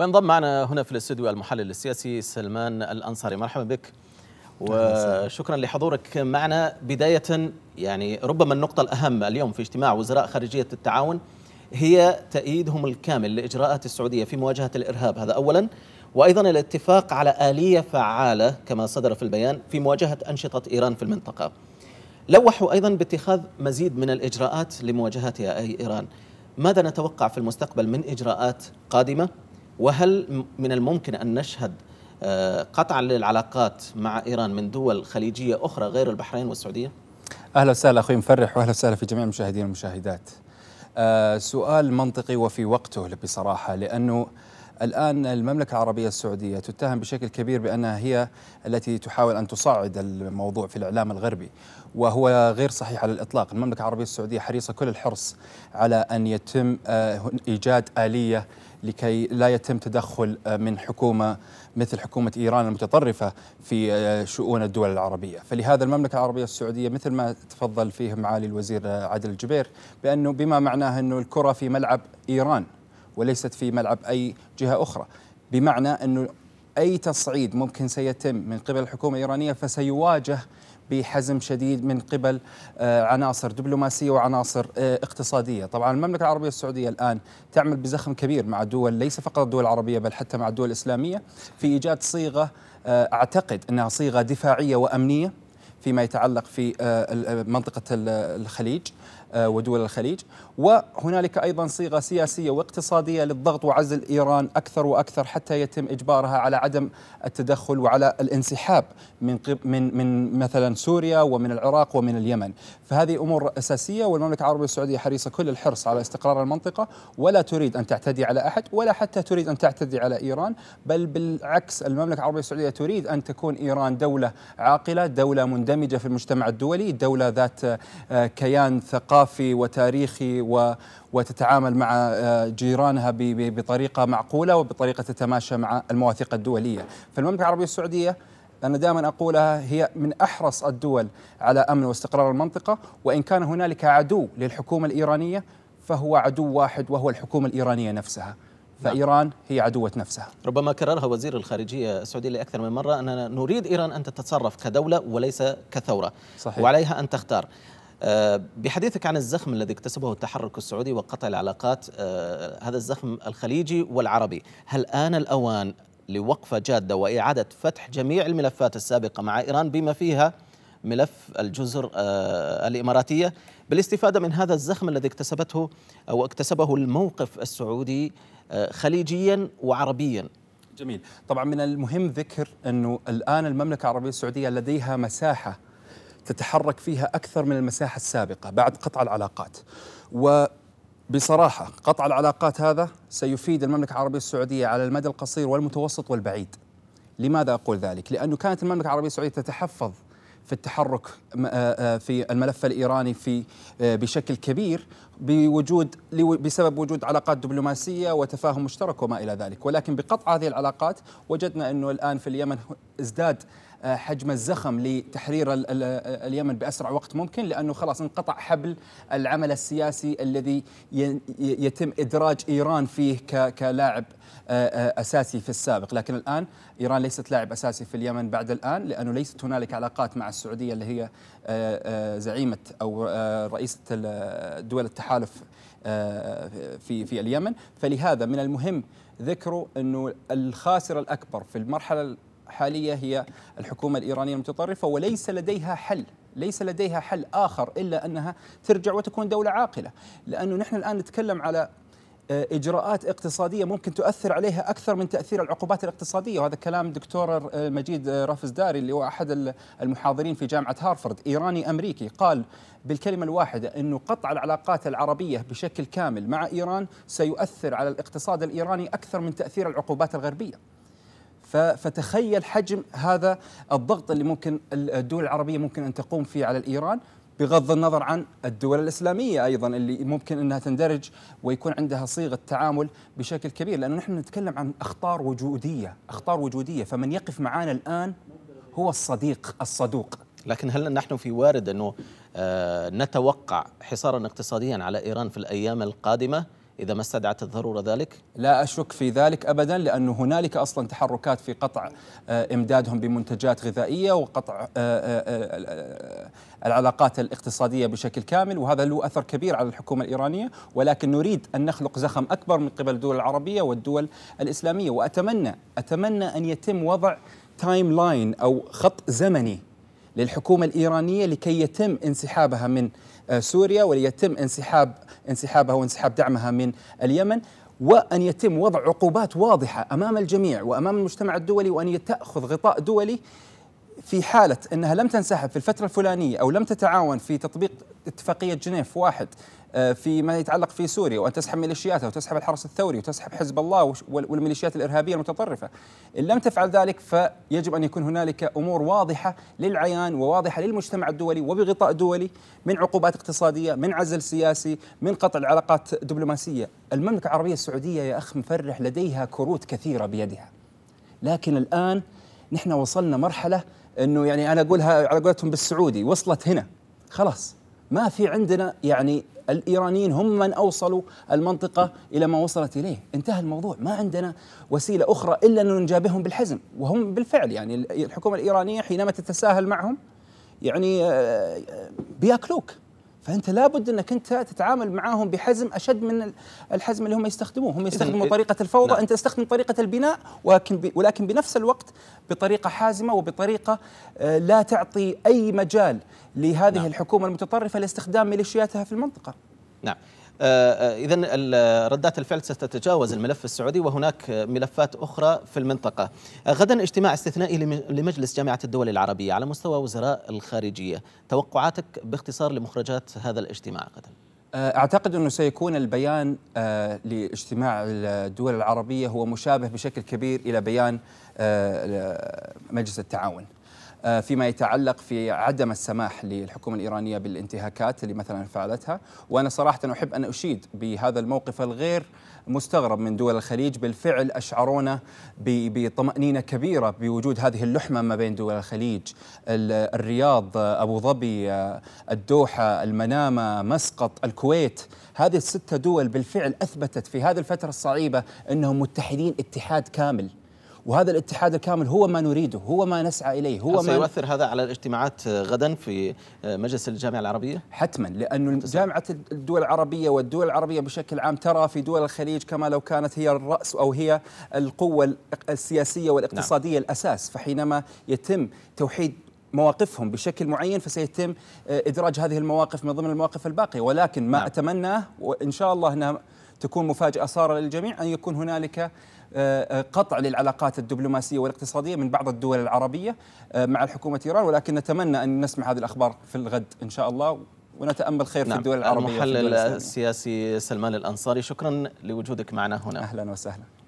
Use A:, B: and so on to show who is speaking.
A: وينضم معنا هنا في الاستوديو المحلل السياسي سلمان الانصاري مرحبا بك وشكرا لحضورك معنا بدايه يعني ربما النقطه الاهم اليوم في اجتماع وزراء خارجيه التعاون هي تأييدهم الكامل لإجراءات السعودية في مواجهة الإرهاب هذا أولا وأيضا الاتفاق على آلية فعالة كما صدر في البيان في مواجهة أنشطة إيران في المنطقة لوحوا أيضا باتخاذ مزيد من الإجراءات لمواجهتها أي إيران ماذا نتوقع في المستقبل من إجراءات قادمة وهل من الممكن أن نشهد آه، قطعا للعلاقات مع إيران من دول خليجية أخرى غير البحرين والسعودية؟
B: أهلا وسهلا أخي مفرح وأهلا وسهلا في جميع المشاهدين والمشاهدات آه سؤال منطقي وفي وقته بصراحة لأنه الآن المملكة العربية السعودية تتهم بشكل كبير بأنها هي التي تحاول أن تصعد الموضوع في الإعلام الغربي وهو غير صحيح على الإطلاق المملكة العربية السعودية حريصة كل الحرص على أن يتم آه، إيجاد آلية لكي لا يتم تدخل آه، من حكومة مثل حكومة إيران المتطرفة في آه، شؤون الدول العربية فلهذا المملكة العربية السعودية مثل ما تفضل فيه معالي الوزير آه، عادل الجبير بأنه بما معناه أنه الكرة في ملعب إيران وليست في ملعب أي جهة أخرى بمعنى أنه أي تصعيد ممكن سيتم من قبل الحكومة الإيرانية فسيواجه بحزم شديد من قبل آه، عناصر دبلوماسية وعناصر آه، اقتصادية طبعا المملكة العربية السعودية الآن تعمل بزخم كبير مع دول ليس فقط الدول العربية بل حتى مع الدول الإسلامية في إيجاد صيغة آه، أعتقد أنها صيغة دفاعية وأمنية فيما يتعلق في آه، آه، منطقة آه، الخليج ودول الخليج وهنالك أيضا صيغة سياسية واقتصادية للضغط وعزل إيران أكثر وأكثر حتى يتم إجبارها على عدم التدخل وعلى الانسحاب من من من مثلا سوريا ومن العراق ومن اليمن فهذه أمور أساسية والمملكة العربية السعودية حريصة كل الحرص على استقرار المنطقة ولا تريد أن تعتدي على أحد ولا حتى تريد أن تعتدي على إيران بل بالعكس المملكة العربية السعودية تريد أن تكون إيران دولة عاقلة دولة مندمجة مندمجة في المجتمع الدولي دولة ذات آه، كيان ثقافي وتاريخي و وتتعامل مع آه، جيرانها بطريقة معقولة وبطريقة تتماشى مع المواثيق الدولية فالمملكة العربية السعودية أنا دائما أقولها هي من أحرص الدول على أمن واستقرار المنطقة وإن كان هنالك عدو للحكومة الإيرانية فهو عدو واحد وهو الحكومة الإيرانية نفسها نعم. فإيران هي عدوة نفسها
A: ربما كررها وزير الخارجية السعودي لأكثر من مرة أننا نريد إيران أن تتصرف كدولة وليس كثورة صحيح. وعليها أن تختار آه، بحديثك عن الزخم الذي اكتسبه التحرك السعودي وقطع العلاقات آه، هذا الزخم الخليجي والعربي هل آن الأوان لوقفة جادة وإعادة فتح جميع الملفات السابقة مع إيران بما فيها ملف الجزر آه، الإماراتية بالاستفادة من هذا الزخم الذي اكتسبته أو آه، اكتسبه الموقف السعودي آه، خليجيا
B: وعربيا جميل طبعا من المهم ذكر أنه الآن المملكة العربية السعودية لديها مساحة تتحرك فيها أكثر من المساحة السابقة بعد قطع العلاقات و بصراحة قطع العلاقات هذا سيفيد المملكة العربية السعودية على المدى القصير والمتوسط والبعيد لماذا أقول ذلك؟ لأنه كانت المملكة العربية السعودية تتحفظ في التحرك آه، آه، في الملف الايراني في آه، بشكل كبير بوجود بسبب وجود علاقات دبلوماسيه وتفاهم مشترك وما الى ذلك، ولكن بقطع هذه العلاقات وجدنا انه الان في اليمن ازداد آه، حجم الزخم لتحرير آه، اليمن بأسرع وقت ممكن لأنه خلاص انقطع حبل العمل السياسي الذي يتم إدراج إيران فيه كلاعب آه، أساسي في السابق لكن الآن إيران ليست لاعب أساسي في اليمن بعد الآن لأنه ليست هنالك علاقات مع السعودية اللي هي زعيمة أو رئيسة دول التحالف في في اليمن فلهذا من المهم ذكروا أنه الخاسر الأكبر في المرحلة حالية هي الحكومة الإيرانية المتطرفة وليس لديها حل ليس لديها حل آخر إلا أنها ترجع وتكون دولة عاقلة لأنه نحن الآن نتكلم على آه، اجراءات اقتصاديه ممكن تؤثر عليها اكثر من تاثير العقوبات الاقتصاديه وهذا كلام دكتور آه، مجيد آه، رافز داري اللي هو احد المحاضرين في جامعه هارفرد ايراني امريكي قال بالكلمه الواحده انه قطع العلاقات العربيه بشكل كامل مع ايران سيؤثر على الاقتصاد الايراني اكثر من تاثير العقوبات الغربيه فتخيل حجم هذا الضغط اللي ممكن الدول العربية ممكن أن تقوم فيه على الإيران بغض النظر عن الدول الإسلامية أيضا اللي ممكن أنها تندرج ويكون عندها صيغة تعامل بشكل كبير لأنه نحن نتكلم عن أخطار وجودية أخطار وجودية فمن يقف معنا الآن هو الصديق
A: الصدوق لكن هل نحن في وارد أنه آه، نتوقع حصارا اقتصاديا على إيران في الأيام القادمة إذا ما استدعت الضرورة ذلك؟ لا أشك في ذلك أبدا
B: لأن هنالك أصلا تحركات في قطع آه، إمدادهم بمنتجات غذائية وقطع آه، آه، العلاقات الاقتصادية بشكل كامل وهذا له أثر كبير على الحكومة الإيرانية ولكن نريد أن نخلق زخم أكبر من قبل الدول العربية والدول الإسلامية وأتمنى أتمنى أن يتم وضع تايم لاين أو خط زمني للحكومة الإيرانية لكي يتم انسحابها من آه، سوريا وليتم انسحاب انسحابها وانسحاب دعمها من اليمن وأن يتم وضع عقوبات واضحة أمام الجميع وأمام المجتمع الدولي وأن تأخذ غطاء دولي في حالة أنها لم تنسحب في الفترة الفلانية أو لم تتعاون في تطبيق اتفاقية جنيف واحد آه، فيما يتعلق في سوريا وأن تسحب ميليشياتها وتسحب الحرس الثوري وتسحب حزب الله والميليشيات الإرهابية المتطرفة إن لم تفعل ذلك فيجب أن يكون هنالك أمور واضحة للعيان وواضحة للمجتمع الدولي وبغطاء دولي من عقوبات اقتصادية من عزل سياسي من قطع العلاقات الدبلوماسية المملكة العربية السعودية يا أخ مفرح لديها كروت كثيرة بيدها لكن الآن نحن وصلنا مرحلة انه يعني انا اقولها على قولتهم بالسعودي وصلت هنا خلاص ما في عندنا يعني الايرانيين هم من اوصلوا المنطقه الى ما وصلت اليه، انتهى الموضوع، ما عندنا وسيله اخرى الا ان نجابههم بالحزم، وهم بالفعل يعني الحكومه الايرانيه حينما تتساهل معهم يعني آه، بياكلوك فانت لابد انك انت تتعامل معاهم بحزم اشد من الحزم اللي هم يستخدموه، هم يستخدموا طريقه الفوضى، نعم. انت تستخدم طريقه البناء ولكن ولكن بنفس الوقت بطريقه حازمه وبطريقه آه، لا تعطي اي مجال لهذه نعم. الحكومه المتطرفه لاستخدام ميليشياتها في المنطقه.
A: نعم. آه، آه، إذا ردات الفعل ستتجاوز الملف السعودي وهناك ملفات أخرى في المنطقة آه، غدا اجتماع استثنائي لمجلس جامعة الدول العربية على مستوى وزراء الخارجية توقعاتك باختصار لمخرجات هذا الاجتماع
B: غدا اعتقد انه سيكون البيان لاجتماع الدول العربيه هو مشابه بشكل كبير الى بيان مجلس التعاون آه، فيما يتعلق في عدم السماح للحكومة الإيرانية بالانتهاكات اللي مثلا فعلتها وأنا صراحة أحب أن أشيد بهذا الموقف الغير مستغرب من دول الخليج بالفعل أشعرونا بطمأنينة كبيرة بوجود هذه اللحمة ما بين دول الخليج الرياض أبو ظبي آه، الدوحة المنامة مسقط الكويت هذه الستة دول بالفعل أثبتت في هذه الفترة الصعيبة أنهم متحدين اتحاد كامل وهذا الاتحاد الكامل هو ما نريده هو ما نسعى إليه هو ما سيؤثر هذا على الاجتماعات غدا في مجلس الجامعة العربية؟ حتما لأن جامعة الدول العربية والدول العربية بشكل عام ترى في دول الخليج كما لو كانت هي الرأس أو هي القوة السياسية والاقتصادية نعم. الأساس فحينما يتم توحيد مواقفهم بشكل معين فسيتم آه، ادراج هذه المواقف من ضمن المواقف الباقيه ولكن ما نعم. اتمناه وان شاء الله انها تكون مفاجاه ساره للجميع ان يكون هنالك آه، آه، قطع للعلاقات الدبلوماسية والاقتصادية من بعض الدول العربية آه، مع الحكومة إيران ولكن نتمنى أن نسمع هذه الأخبار في الغد إن شاء الله ونتامل خير نعم. في الدول العربيه المحلل
A: السياسي سلمان الانصاري شكرا لوجودك معنا هنا اهلا وسهلا